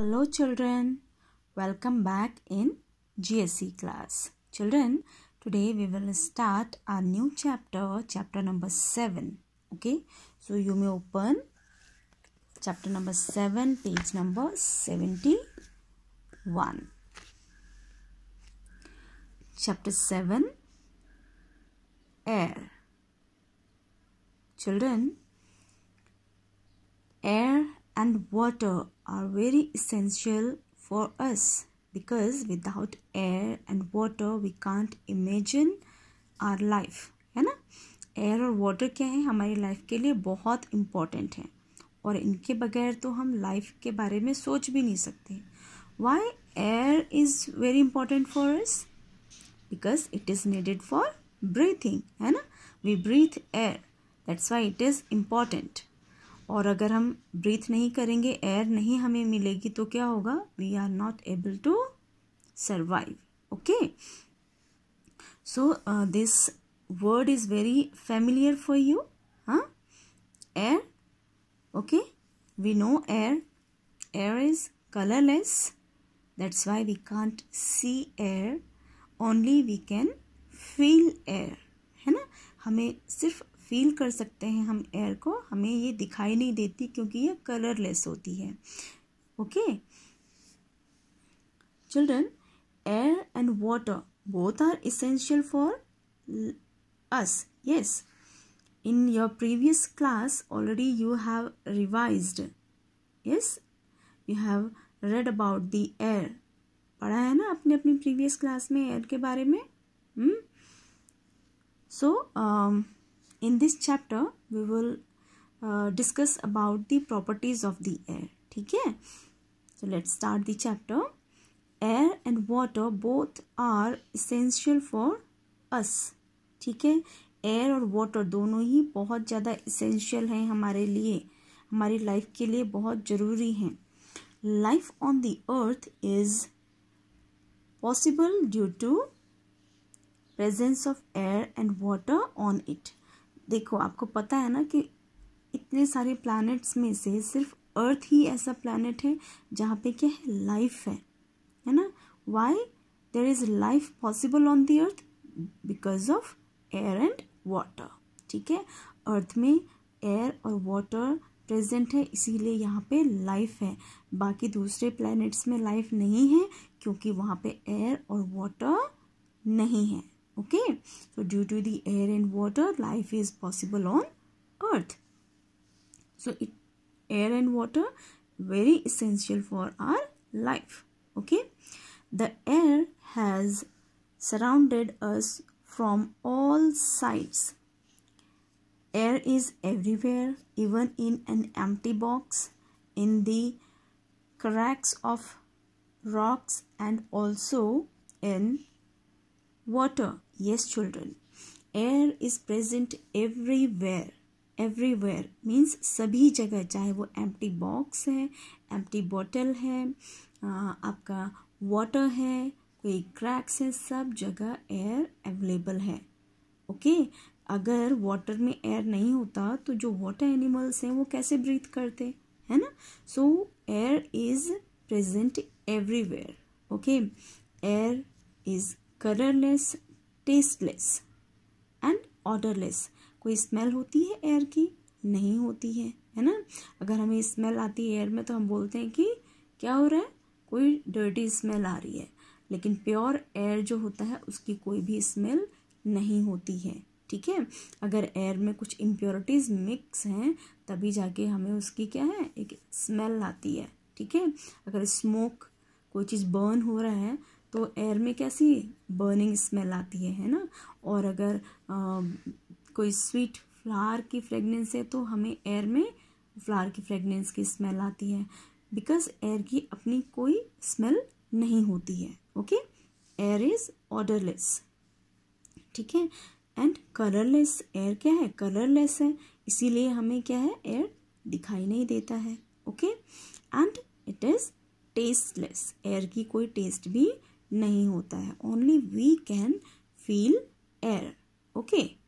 Hello children, welcome back in GSE class. Children, today we will start our new chapter, chapter number 7. Okay, so you may open chapter number 7, page number 71. Chapter 7, Air. Children, air and water are very essential for us because without air and water we can't imagine our life है ना air और water क्या है हमारी life के लिए बहुत important है और इनके बगैर तो हम लाइफ के बारे में सोच भी नहीं सकते why air is very important for us because it is needed for breathing है ना we breathe air that's why it is important और अगर हम ब्रीथ नहीं करेंगे एयर नहीं हमें मिलेगी तो क्या होगा we are not able to survive okay so this word is very familiar for you हाँ air okay we know air air is colourless that's why we can't see air only we can feel air है ना हमें सिर्फ feel कर सकते हैं हम air को हमें ये दिखाई नहीं देती क्योंकि ये कलरलेस होती है okay children air and water both are essential for us yes in your previous class already you have revised yes you have read about the air पढ़ा है ना आपने अपनी प्रीवियस क्लास में एयर के बारे में सो hmm? so, um, in this chapter we will uh, discuss about the properties of the air ठीक है so let's start the chapter air and water both are essential for us ठीक है air और water दोनों ही बहुत ज़्यादा essential हैं हमारे लिए हमारी लाइफ के लिए बहुत ज़रूरी हैं life on the earth possible due to presence of air and water on it देखो आपको पता है ना कि इतने सारे प्लैनेट्स में से सिर्फ अर्थ ही ऐसा प्लानट है जहाँ पे क्या है लाइफ है है ना why there is life possible on the earth because of air and water ठीक है अर्थ में एयर और वाटर प्रेजेंट है इसीलिए यहाँ पे लाइफ है बाकी दूसरे प्लैनेट्स में लाइफ नहीं है क्योंकि वहाँ पे एयर और वाटर नहीं है okay so due to the air and water life is possible on earth so it, air and water very essential for our life okay the air has surrounded us from all sides air is everywhere even in an empty box in the cracks of rocks and also in Water, yes, children. Air is present everywhere. Everywhere means सभी जगह चाहे वो empty box है empty bottle है आपका water है कोई cracks है सब जगह एयर अवेलेबल है ओके okay? अगर वाटर में एयर नहीं होता तो जो वाटर एनिमल्स हैं वो कैसे ब्रीथ करते है ना so air is present everywhere okay air is colourless tasteless and odourless कोई स्मेल होती है एयर की नहीं होती है है ना अगर हमें स्मेल आती है एयर में तो हम बोलते हैं कि क्या हो रहा है कोई डर्टी स्मेल आ रही है लेकिन प्योर एयर जो होता है उसकी कोई भी स्मेल नहीं होती है ठीक है अगर एयर में कुछ इम्प्योरिटीज़ मिक्स हैं तभी जाके हमें उसकी क्या है एक स्मेल आती है ठीक है अगर स्मोक कोई चीज़ बर्न हो रहा है तो एयर में कैसी बर्निंग स्मेल आती है है ना और अगर आ, कोई स्वीट फ्लावर की फ्रेगनेंस है तो हमें एयर में फ्लावर की फ्रेगनेंस की स्मेल आती है बिकॉज एयर की अपनी कोई स्मेल नहीं होती है ओके एयर इज़ ऑर्डरलेस ठीक है एंड कलरलेस एयर क्या है कलरलेस है इसीलिए हमें क्या है एयर दिखाई नहीं देता है okay and it is tasteless air की कोई टेस्ट भी नहीं होता है only we can feel air okay